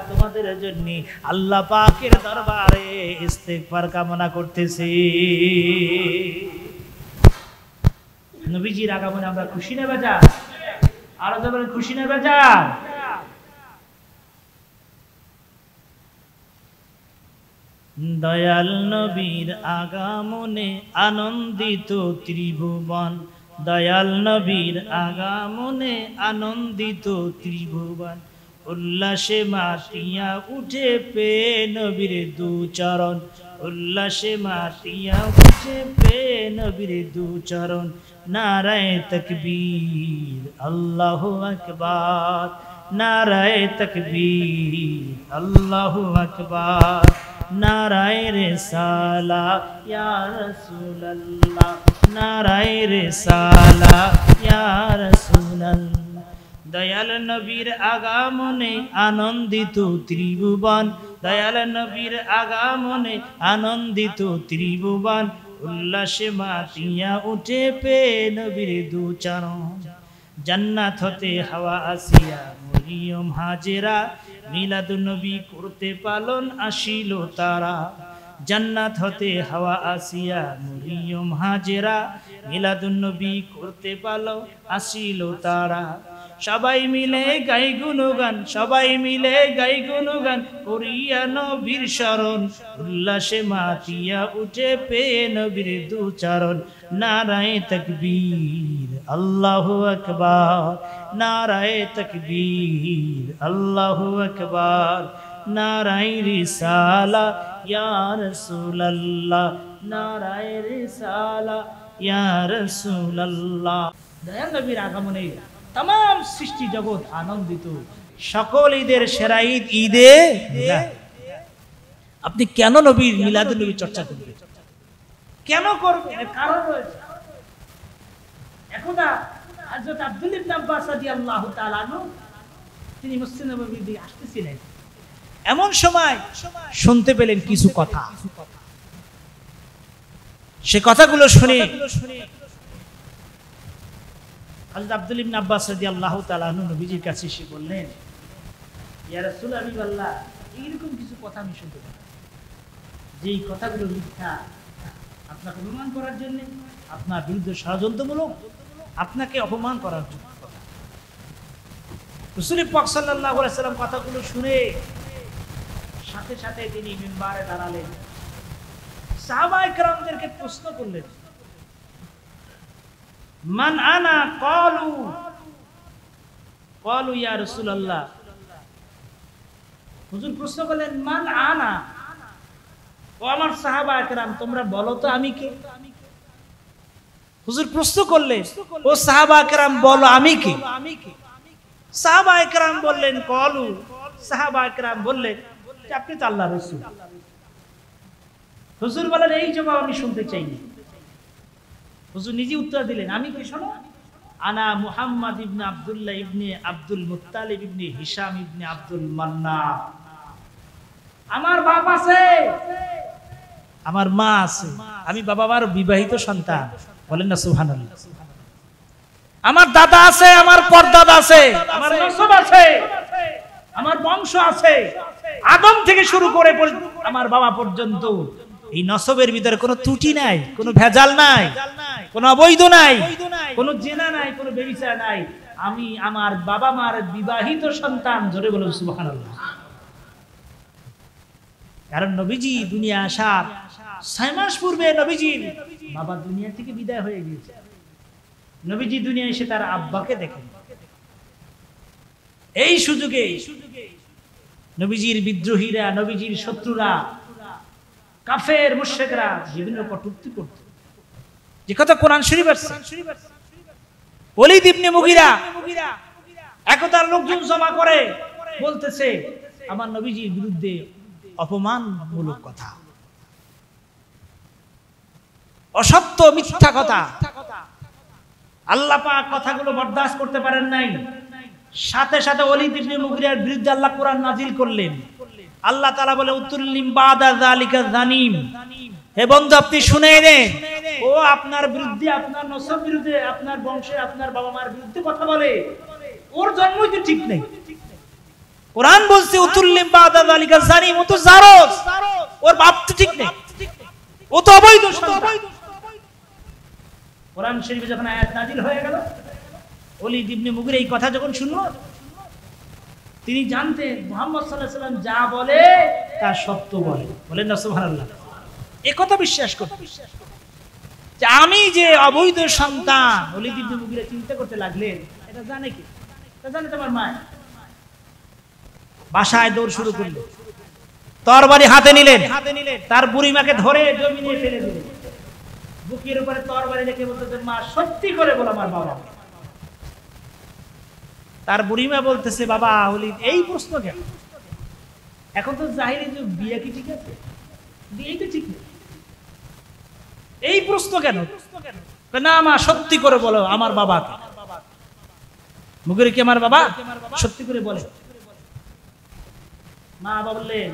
তোমাদের জন্য আল্লাহ দরবারে কামনা করতেছে নবীজির আগমনে আমরা খুশি নেবে যা আরো তো বলে খুশি না বেজার দয়াল নবীর আগামনে আনন্দিত ত্রিভুবন দয়াল নবীর আগামনে আনন্দিত ত্রিভুবন উল্লাসে মাতিয়া উঠে পে নবীর দুচরণ উল্লাসে মাতিয়া উঠে পে নবীর দুচরণ নারায় তকবীর আল্লাহ আকবর নারায় তকবীর আল্লাহ আকবর নারায় রে সালা ইয়া নারায় রে সালা ইয়া দয়াল নবীর আগামনে আনন্দিত ত্রিভুবন দয়াল নবীর আগামনে আনন্দিত ত্রিভুবন উল্লাসে মাতিয়া উঠে পে নবীর দু চরণ জান্নাত হতে হাওয়া আসিয়া মরিয়ম হাজেরা মিলাদ নবী করতে পালন আসিল তারা জান্নাত হতে হাওয়া আসিয়া মরিয়ম হাজেরা নবী করতে পালন আসিল তারা সবাই মিলে গাই গুনগান সবাই মিলে গাই গুনগান করিয়া নবীর শরণ উল্লাসে মাতিয়া উঠে পে নবীর দুচারণ নারায় তকবীর আল্লাহ আকবার নারায় তকবীর আল্লাহ আকবার নারায় রিসালা ইয়ার সুলাল্লাহ নারায় রিসালা ইয়ার সুলাল্লাহ দয়া নবীর আগমনে তাম সৃষ্টি জগৎ আনন্দিত সকল ঈদের সেরা ঈদ ঈদে আপনি কেন নবীর মিলাদ নবী চর্চা করবেন কেন করবেন কারণ রয়েছে একদা আব্দুল আব্বাস তাআলা তিনি দিয়ে আসতেছিলেন এমন সময় শুনতে পেলেন কিছু কথা সে কথাগুলো শুনে হাজরত আব্দুল ইবন আব্বাস রাজি আল্লাহ তালু নবীজির কাছে এসে বললেন ইয়ারসুল আবিব আল্লাহ এইরকম কিছু কথা আমি শুনতে পারি যে কথাগুলো মিথ্যা আপনাকে অনুমান করার জন্যে আপনার বিরুদ্ধে ষড়যন্ত্রমূলক আপনাকে অপমান করার জন্য কথা রসুল পাক সাল্লাহ সাল্লাম কথাগুলো শুনে সাথে সাথে তিনি মেম্বারে দাঁড়ালেন সাহাবা একরামদেরকে প্রশ্ন করলেন মান আনা কলু কলু ইয়া রসুল্লাহ হুজুর প্রশ্ন করলেন মান আনা ও আমার সাহাবা একরাম তোমরা বলো তো আমি কে হুজুর প্রশ্ন করলে ও সাহাবা একরাম বলো আমি কে সাহাবা একরাম বললেন কলু সাহাবা একরাম বললেন আপনি তো আল্লাহ রসুল হুজুর বলেন এই জবাব আমি শুনতে চাইনি হুজুর নিজে উত্তর দিলেন আমি কি শোনো আনা মুহাম্মদ ইবনে আব্দুল্লাহ ইবনে আব্দুল মুতালিব ইবনে হিসাম ইবনে আব্দুল মান্না আমার বাপ আছে আমার মা আছে আমি বাবা মার বিবাহিত সন্তান বলেন না সুহান আমার দাদা আছে আমার পরদাদা আছে আমার নসব আছে আমার বংশ আছে আদম থেকে শুরু করে আমার বাবা পর্যন্ত এই নসবের ভিতরে কোনো ত্রুটি নাই কোনো ভেজাল নাই কোনো অবৈধ নাই কোনো জেনা নাই কোনো বেবিচার নাই আমি আমার বাবা মার বিবাহিত সন্তান ধরে বলব সুবাহ কারণ নবীজি দুনিয়া আসার ছয় মাস পূর্বে নবীজির বাবা দুনিয়া থেকে বিদায় হয়ে গিয়েছে নবীজি দুনিয়া এসে তার আব্বাকে দেখেন এই সুযোগে নবীজির বিদ্রোহীরা নবীজির শত্রুরা কাফের মুশেকরা বিভিন্ন কটুক্তি করত যে কথা কোরআন শরীফ আছে ওলিদ দিবনে মুগিরা একতার লোকজন জমা করে বলতেছে আমার নবীজির বিরুদ্ধে অপমানমূলক কথা অসত্য মিথ্যা কথা আল্লাহ পাক কথাগুলো বরদাস্ত করতে পারেন নাই সাথে সাথে অলি দিবনে মুগিরার বিরুদ্ধে আল্লাহ কোরআন নাজিল করলেন আল্লাহ তাআলা বলে উত্তুল্লিম বাদা যালিকা জানিম হে বন্ধু আপনি শুনে নেন ও আপনার বিরুদ্ধে আপনার নসব বিরুদ্ধে আপনার বংশে আপনার বাবা মার বিরুদ্ধে কথা বলে ওর জন্মই তো ঠিক নেই কোরআন বলছে উতুল্লিম বাদা আলিকা জানি ও তো জারস ওর বাপ তো ঠিক নেই ও তো অবৈধ সন্তান কোরআন শরীফে যখন আয়াত নাজিল হয়ে গেল ওলি ইবনে মুগির এই কথা যখন শুনলো তিনি জানতেন মোহাম্মদ সাল্লাহ সাল্লাম যা বলে তা সত্য বলে বলেন না সুবহানাল্লাহ এ কথা বিশ্বাস করতে বিশ্বাস করতে আমি যে অবৈধ সন্তান চিন্তা করতে লাগলেন এটা জানে কি জানে তোমার মায়ের বাসায় দৌড় শুরু করলো তরবারি হাতে নিলেন হাতে নিলেন তার বুড়িমাকে ধরে জমিনে ফেলে দিলেন বুকের উপরে তরবারি রেখে বলতেছে মা সত্যি করে বলো আমার বাবা তার বুড়িমা বলতেছে বাবা হলি এই প্রশ্ন কেন এখন তো জাহিলি বিয়ে কি ঠিক আছে বিয়ে তো ঠিক আছে এই প্রশ্ন কেন না মা সত্যি করে বলো আমার বাবা মুগুরি কি আমার বাবা সত্যি করে বলে মা বললেন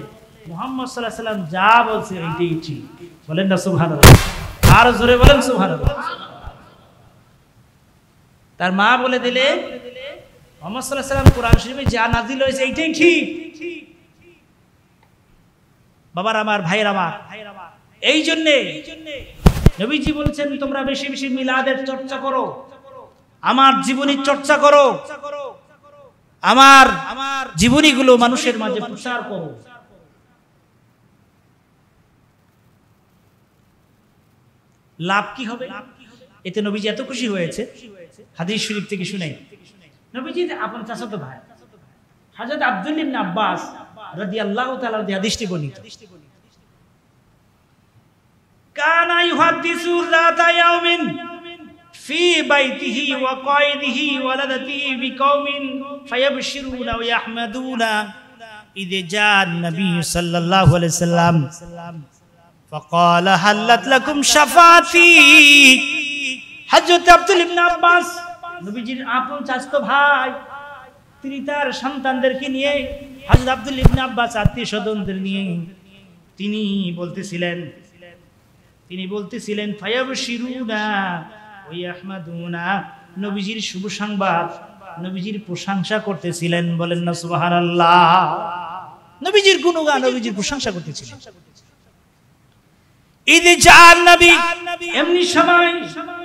মোহাম্মদ সাল্লাহ সাল্লাম যা বলছে এইটাই ঠিক বলেন না সুভান আর জোরে বলেন সুভান তার মা বলে দিলে মোহাম্মদ সাল্লাহ সাল্লাম কোরআন শরীফে যা নাজিল হয়েছে এইটাই ঠিক বাবার আমার ভাইয়ের আমার এই জন্যে নবীজি বলছেন তোমরা বেশি বেশি মিলাদের চর্চা করো আমার জীবনী চর্চা করো আমার আমার জীবনীগুলো মানুষের মাঝে প্রচার করো লাভ কি হবে এতে নবীজি এত খুশি হয়েছে হাদিস শরীফ থেকে শুনাই নবীজি আপনার চাচাতো ভাই হাজরত আব্দুল ইবনে আব্বাস রাদিয়াল্লাহু তাআলার হাদিসটি বনি কানা ইউহাদ্দিসু যাতা ইয়াউমিন ফি বাইতিহি ওয়া কয়দিহি ওয়ালাদাতিহি বিকাউমিন ফায়াবশিরুনা ওয়া ইয়াহমাদুনা إذ جاء النبي صلى الله عليه وسلم فقال حلت لكم شفاعتي হযরত আব্দুল ইবনে আব্বাস নবীজির আপন চাচতো ভাই তিনি তার সন্তানদেরকে নিয়ে হযরত আব্দুল ইবনে আব্বাস আত্মীয় স্বজনদের নিয়ে তিনি বলতেছিলেন তিনি বলতেছিলেন নবীজির শুভ সংবাদ নবীজির প্রশংসা করতেছিলেন বলেন না সুবাহান আল্লাহ নবীজির গুণগান নবীজির প্রশংসা করতেছিলেন ঈদে চার নবী এমনি সময়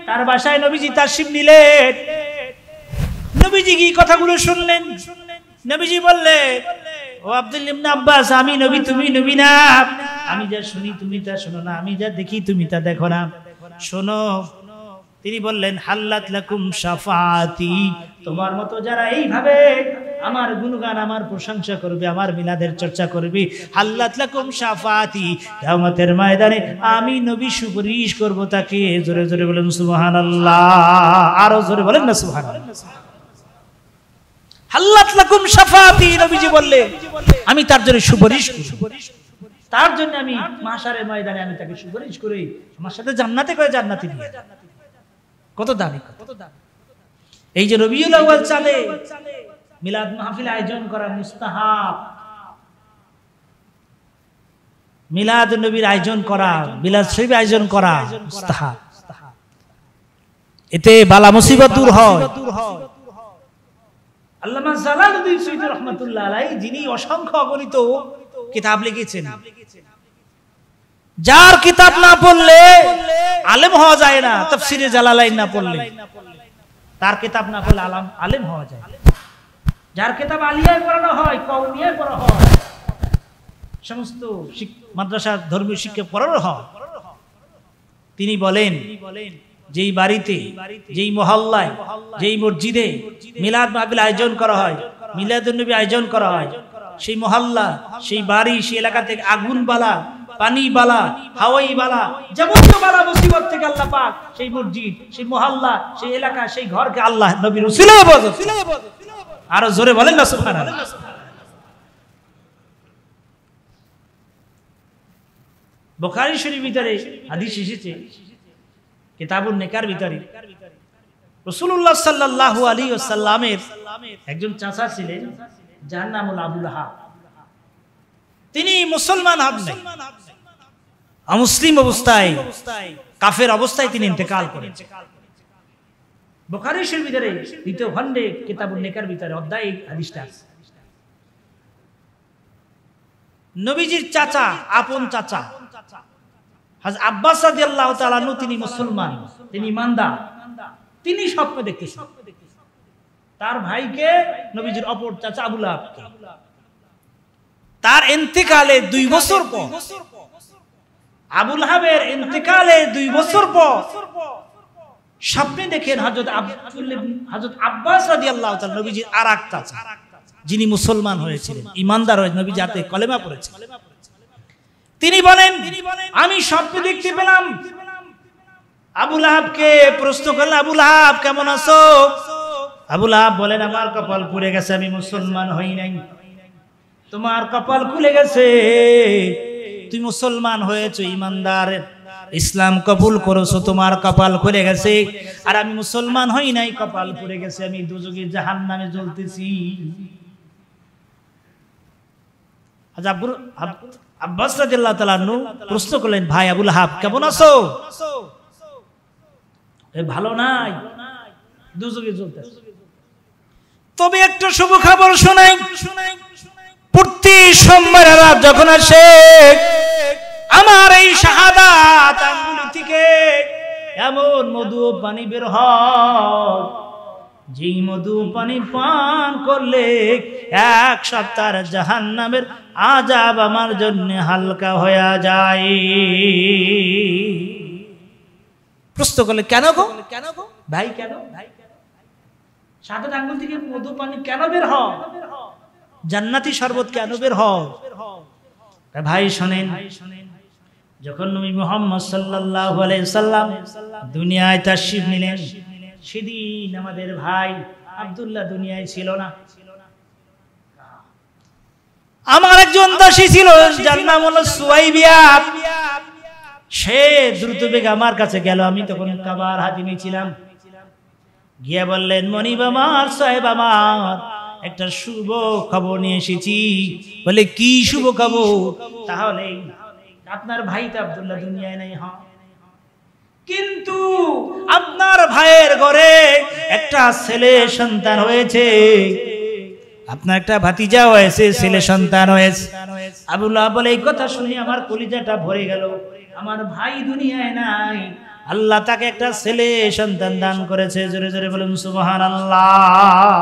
তার বাসায় নবীজি তার শিব নিলেন নবীজি কি কথাগুলো শুনলেন নবীজি বললেন ও আব্দুল ইবনে আব্বাস আমি নবী তুমি নবী না আমি যা শুনি তুমি তা শোনো না আমি যা দেখি তুমি তা দেখো না শোনো তিনি বললেন হাল্লাত লাকুম শাফাতি তোমার মতো যারা এইভাবে আমার গুণগান আমার প্রশংসা করবে আমার মিলাদের চর্চা করবে হাল্লাত লাকুম শাফাতি কিয়ামতের ময়দানে আমি নবী সুপরিশ করব তাকে জোরে জোরে বলেন সুবহানাল্লাহ আর জোরে বলেন না সুবহানাল্লাহ হাল্লাত লাকুম শাফাতি নবীজি বললেন আমি তার জন্য সুপারিশ করি তার জন্য আমি মাসারের ময়দানে আমি তাকে সুপারিশ করি আমার সাথে জান্নাতে করে জান্নাতে নিয়ে কত দামি কত এই যে রবিউল আউয়াল চালে মিলাদ মাহফিল আয়োজন করা মুস্তাহাব মিলাদ নবীর আয়োজন করা মিলাদ শরীফ আয়োজন করা মুস্তাহাব এতে বালা মুসিবত দূর হয় আল্লামা জালালউদ্দিন সৈয়দ রহমতুল্লাহ আলাই যিনি অসংখ্য অগণিত কিতাব লিখেছেন যার কিতাব না পড়লে আলেম হওয়া যায় না তফসিরে জালালাইন না পড়লে তার কিতাব না পড়লে আলাম আলেম হওয়া যায় যার কিতাব আলিয়ায় পড়ানো হয় কৌমিয়ায় পড়া হয় সমস্ত মাদ্রাসার ধর্মীয় শিক্ষা পড়ানো হয় তিনি বলেন বলেন যেই বাড়িতে যেই মহল্লায় যেই মসজিদে মিলাদ মাহবিল আয়োজন করা হয় মিলাদুলনবী আয়োজন করা হয় সেই মহল্লা সেই বাড়ি সেই এলাকা থেকে আগুন বালা পানি বালা হাওয়াই বালা যেমন বালা মুসিবত থেকে আল্লাহ পাক সেই মসজিদ সেই মহল্লা সেই এলাকা সেই ঘরকে আল্লাহ নবীর আরো জোরে বলেন না সুবহানাল্লাহ বোখারি শরীফ ভিতরে হাদিস এসেছে কিতাবুল নেকার ভিতরে রসুল্লাহ সাল্লাহ আলী সাল্লামের একজন চাষা ছিলেন যার নাম হল আবুল হা তিনি মুসলমান হাব নাই মুসলিম অবস্থায় কাফের অবস্থায় তিনি ইন্তেকাল করেন বোখারেশের ভিতরে দ্বিতীয় খণ্ডে কিতাবুল নেকার ভিতরে অধ্যায় হাদিসটা নবীজির চাচা আপন চাচা হাজ আব্বাস তিনি মুসলমান তিনি মান্দা তিনি স্বপ্ন দেখতেছেন তার ভাইকে নবীজির অপর চাচা আবুল তার এন্তেকালে দুই বছর পর আবুল হাবের এন্তেকালে দুই বছর পর স্বপ্নে দেখেন হজরত হজরত আব্বাস নবীজির আর এক চাচা যিনি মুসলমান হয়েছিলেন ইমানদার হয়েছে নবী যাতে কলেমা পড়েছে কলেমা তিনি বলেন আমি স্বপ্ন দেখতে পেলাম আবুল আহাবকে প্রশ্ন করলে আবুল আহাব কেমন আছো আবুল আহাব বলেন আমার কপাল পুড়ে গেছে আমি মুসলমান হই নাই তোমার কপাল খুলে গেছে তুই মুসলমান হয়েছো ইমানদার ইসলাম কবুল করেছো তোমার কপাল খুলে গেছে আর আমি মুসলমান হই নাই কপাল খুলে গেছে আমি দুযোগে জাহান নামে জ্বলতেছি আচ্ছা, আব্বাস রাজিল্লাহ তালানু প্রশ্ন করলেন ভাই আবুল হাব কেমন আছো ভালো নাই দুযোগে চলতে তবে একটা শুভ খবর শোনাই প্রতি সোমবার যখন আসে আমার এই শাহাদাত আঙ্গুলি থেকে এমন মধু পানি বের হয় যেই মধু পানি পান করলে এক সপ্তাহ জাহান নামের আজাব আমার জন্য হালকা হয়ে যায় প্রশ্ন করলে কেন গো কেন গো ভাই কেন ভাই সাদা আঙ্গুল থেকে মধু পানি কেন বের হ জান্নাতি শরবত কেন বের হ ভাই শোনেন যখন নবী মোহাম্মদ সাল্লাহ সাল্লাম দুনিয়ায় তার শিব নিলেন সেদিন আমাদের ভাই আবদুল্লাহ দুনিয়ায় ছিল না আমার একজন দাসী ছিল যার নাম হলো সে দ্রুত বেগে আমার কাছে গেল আমি তখন কাবার হাতি নিয়েছিলাম গিয়া বললেন মনিব আমার সাহেব আমার একটা শুভ খবর নিয়ে এসেছি বলে কি শুভ খবর তাহলে আপনার ভাই তো আবদুল্লাহ দুনিয়ায় নাই হ্যাঁ কিন্তু আপনার ভাইয়ের ঘরে একটা ছেলে সন্তান হয়েছে আপনার একটা ভাতিজা হয়েছে ছেলে সন্তান হয়েছে আবুল্লাহ বলে এই কথা শুনে আমার কলিজাটা ভরে গেল আমার ভাই দুনিয়ায় নাই আল্লাহ তাকে একটা ছেলে সন্তান দান করেছে জোরে জোরে বলুন সুবহান আল্লাহ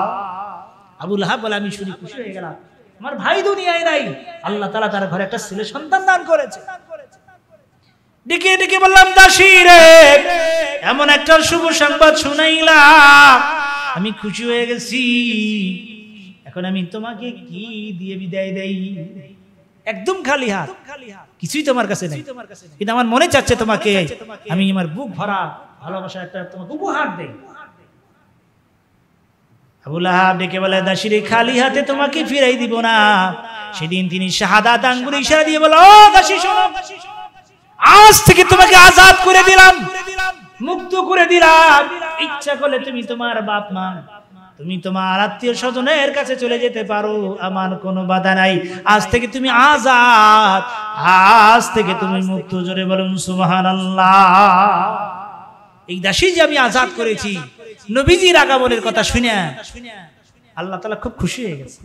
আবুল হাব বলে আমি শুনি খুশি হয়ে গেলাম আমার ভাই দুনিয়ায় নাই আল্লাহ তালা তার ঘরে একটা ছেলে সন্তান দান করেছে বললাম দাসী রে এমন শুভ সংবাদ শুনাইলাম আমি খুশি হয়ে গেছি এখন আমি তোমাকে কি দিয়ে বিদায় দেই একদম খালি হাত কিছুই তোমার কাছে নেই কিন্তু আমার মনে চাচ্ছে তোমাকে আমি আমার বুক ভরা ভালোবাসা একটা তোমাকে উপহার দেই আবুল আহাব ডেকে বলে খালি হাতে তোমাকে ফিরাই দিব না সেদিন তিনি সাদা ইশারা দিয়ে বলো দাসী শোনো আজ থেকে তোমাকে আজাদ করে দিলাম মুক্ত করে দিলাম ইচ্ছা করলে তুমি তোমার বাপ মা তুমি তোমার আত্মীয় স্বজনের কাছে চলে যেতে পারো আমার কোনো বাধা নাই আজ থেকে তুমি আজাদ আজ থেকে তুমি মুক্ত জোরে বলুন আল্লাহ এই দাসী যে আমি আজাদ করেছি নবীজির আগামনের কথা শুনে আল্লাহ তালা খুব খুশি হয়ে গেছে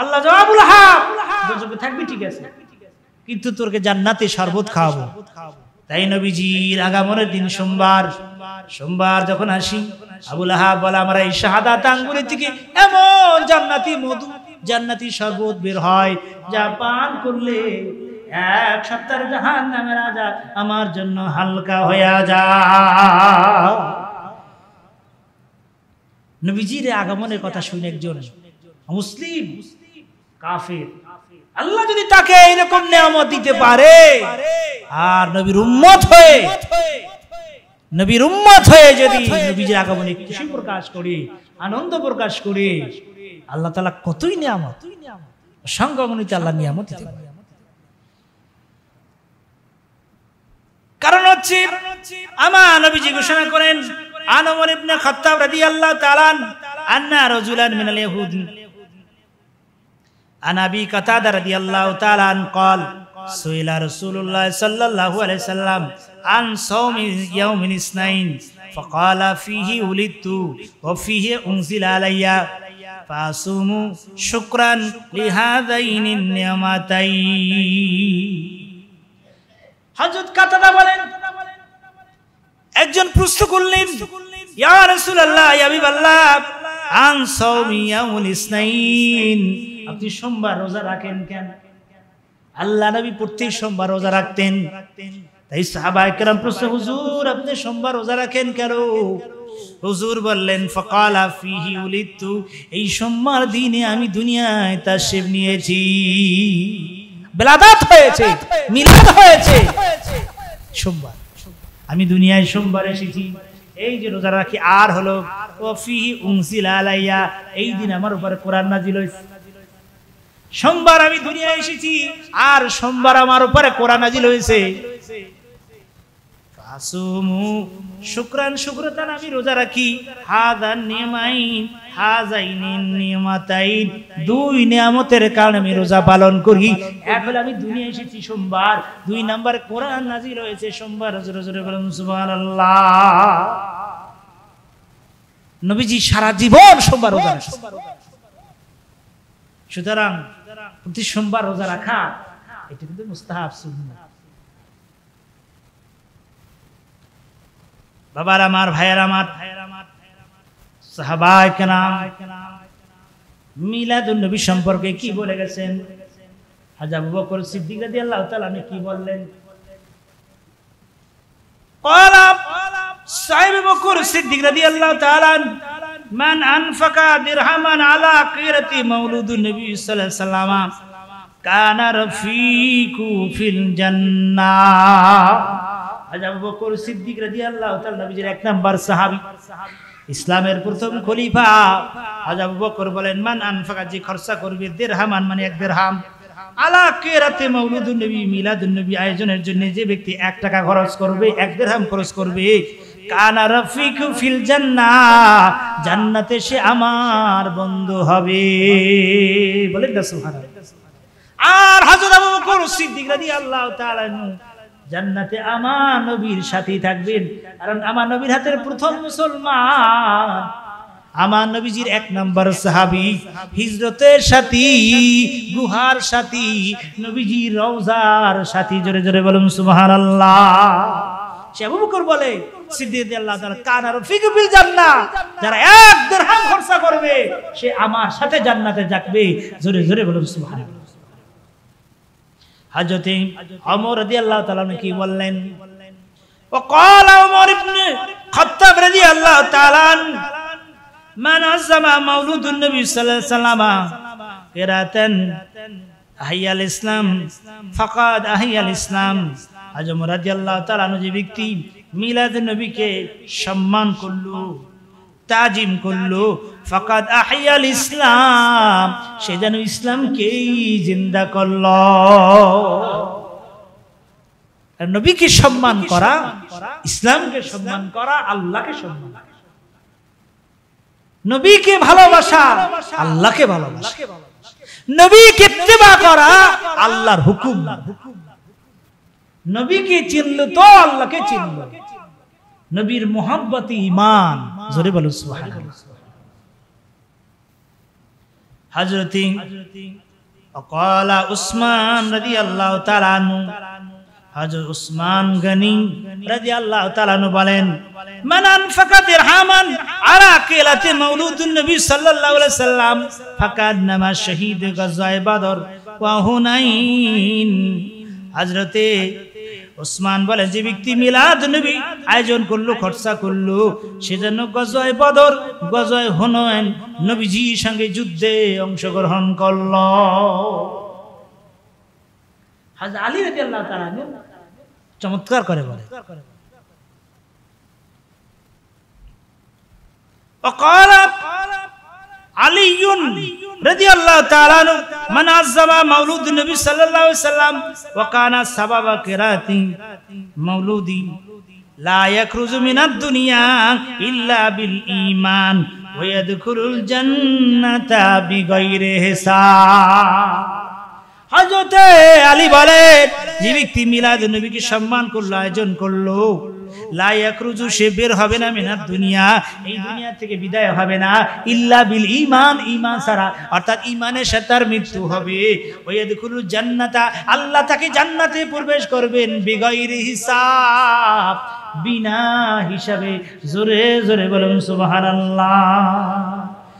আল্লাহ জবাবুল হাব থাকবে ঠিক আছে কিন্তু তোরকে জান্নাতে শরবত খাওয়াবো তাই নবীজির আগামনের দিন সোমবার সোমবার যখন আসি আবুল আহাব বলে আমার এই শাহাদা আঙ্গুলি থেকে এমন জান্নাতি মধু জান্নাতি শরবত বের হয় যা পান করলে এক সপ্তাহের জাহান নামে রাজা আমার জন্য হালকা হইয়া যা নবীজির আগমনের কথা শুনে একজন মুসলিম কাফের আল্লাহ যদি তাকে এইরকম নিয়ামত দিতে পারে আর নবীর উম্মত হয়ে নবীর উম্মত হয়ে যদি নবীজির আগমনে খুশি প্রকাশ করি আনন্দ প্রকাশ করি আল্লাহ তালা কতই নিয়ামত সংগমনিতে আল্লাহ নিয়ামত দিতে পারে কারণ হচ্ছে আমার নবীজি ঘোষণা করেন আনমর ইবনে খাত্তাব রাদিয়াল্লাহু তাআলা আন্না রাজুলান মিনাল ইয়াহুদ عن أبي قتادة رضي الله تعالى عنه قال سئل رسول الله صلى الله عليه وسلم عن صوم يوم الاثنين فقال فيه ولدت وفيه أنزل علي فأصوم شكرا لهذين النعمتين হযরত কাতাদা বলেন একজন প্রশ্ন করলেন আপনি সোমবার রোজা রাখেন কেন আল্লাহ নবী প্রত্যেক সোমবার রোজা রাখতেন তাই প্রশ্ন হুজুর আপনি সোমবার রোজা রাখেন কেন হুজুর বললেন ফকালা ফিহি উলিত্তু এই সোমবার দিনে আমি দুনিয়ায় তাসিব নিয়েছি বেলাদাত হয়েছে মিলাদ হয়েছে সোমবার আমি দুনিয়ায় সোমবার এসেছি এই যে রোজা রাখি আর হলো এই দিন আমার উপরে কোরআন নাজিল হয়েছে সোমবার আমি দুনিয়া এসেছি আর সোমবার আমার উপরে কোরআন নাজিল হয়েছে আসুমু শুক্রান শুক্রতান আমি রোজা রাখি হাজার নিয়মাইন দুই নিয়ামতের কারণে আমি রোজা পালন করি আমি দুনিয়া এসেছি সোমবার দুই কোরআন সোমবার হজরে নবীজি সারা জীবন সোমবার রোজা সুতরাং প্রতি সোমবার রোজা রাখা এটা কিন্তু মুস্তাহাব বাবার আমার ভাইয়ের আমার সাহাবায় কেনা মিলাদুল নবী সম্পর্কে কি বলে গেছেন হাজা বকর সিদ্দিক রাদি আল্লাহ তালা কি বললেন সাহেব বকর সিদ্দিক রাদি আল্লাহ তালা মান আনফাকা দিরহামান আলা কিরাতি মাউলুদুন নবী সাল্লাল্লাহু আলাইহি সাল্লাম কানা রফিকু ফিল জান্নাহ ইসলামের প্রথম খলিফা আজাব বকর বলেন মান আনফাকা যে খরচা করবে দেরহামান মানে এক দেরহাম আলা কেরাতে মাউলিদুন নবী আয়োজনের জন্য যে ব্যক্তি এক টাকা খরচ করবে এক হাম খরচ করবে কানা ফিল জান্নাতে সে আমার বন্ধু হবে বলেন আর হযরত আবু জান্নাতে আমার নবীর সাথেই থাকবেন কারণ আমার নবীর হাতের প্রথম মুসলমান আমার নবীজির এক নম্বর সাহাবি হিজরতের সাথী গুহার সাথী নবীজি রওজার সাথী জোরে জোরে বলুন সুবাহার আল্লাহ আবু বলে সিদ্দিক আল্লাহ তাআলা কানার ফিকবিল জান্নাহ যারা এক দিরহাম খরচ করবে সে আমার সাথে জান্নাতে যাবে জোরে জোরে বলুন সুবহানাল্লাহ হাজতে অমর রাজি আল্লাহ তালন কি বললেন ও কল অমর ইবনে রাজি আল্লাহ তালান মান আসামা মাউলুদুন নবী সাল্লাল্লাহু সাল্লামা কিরাতান আহিয়াল ইসলাম ফাকাদ আহিয়াল ইসলাম রাজি আল্লাহ তালান যে ব্যক্তি মিলাদ নবীকে সম্মান করলো তাজিম করলো ফাকাদ আহিয়াল ইসলাম সে যেন ইসলামকেই জিন্দা করল নবীকে সম্মান করা ইসলামকে সম্মান করা আল্লাহকে সম্মান নবীকে ভালোবাসা আল্লাহকে ভালোবাসা নবীকে ইত্তেবা করা আল্লাহর হুকুম নবীকে চিনল তো আল্লাহকে চিনল নবীর মোহাম্মতি ইমান জোরে বলুন হাজরতি অকলা উসমান রাজি আল্লাহ তালানু হাজর উসমান গনি রাজি আল্লাহ তালানু বলেন মানান ফাকাদ ইরহামান আলা কিলাতে মাউলুদুন নবী সাল্লাল্লাহু আলাইহি সাল্লাম ফাকাদ নামা শহীদ গাজওয়ায়ে বাদর ওয়া হুনাইন হযরতে ওসমান বলে যে ব্যক্তি মিলাদ নবী আয়োজন করলো খরচা করলো সেজন্য গজয় বদর গজয় হনয়েন নবীজি সঙ্গে যুদ্ধে অংশগ্রহণ করল আলী চমৎকার করে বলে অকাল رضي الله تعالى عنه من عزم مولود النبي صلى الله عليه وسلم وكان سبب قراءتي مولودي لا يخرج من الدنيا إلا بالإيمان ويدخل الجنة بغير حساب হজরতে আলী বলেন যে ব্যক্তি মিলাদ নবীকে সম্মান করলো আয়োজন করলো হবে না থেকে বিদায় হবে না ইল্লা বিল ইমান ইমান সারা অর্থাৎ ইমানের তার মৃত্যু হবে জান্নাতা আল্লাহ তাকে জান্নাতে প্রবেশ করবেন বিগৈর হিসাব বিনা হিসাবে জোরে জোরে বলুন আল্লাহ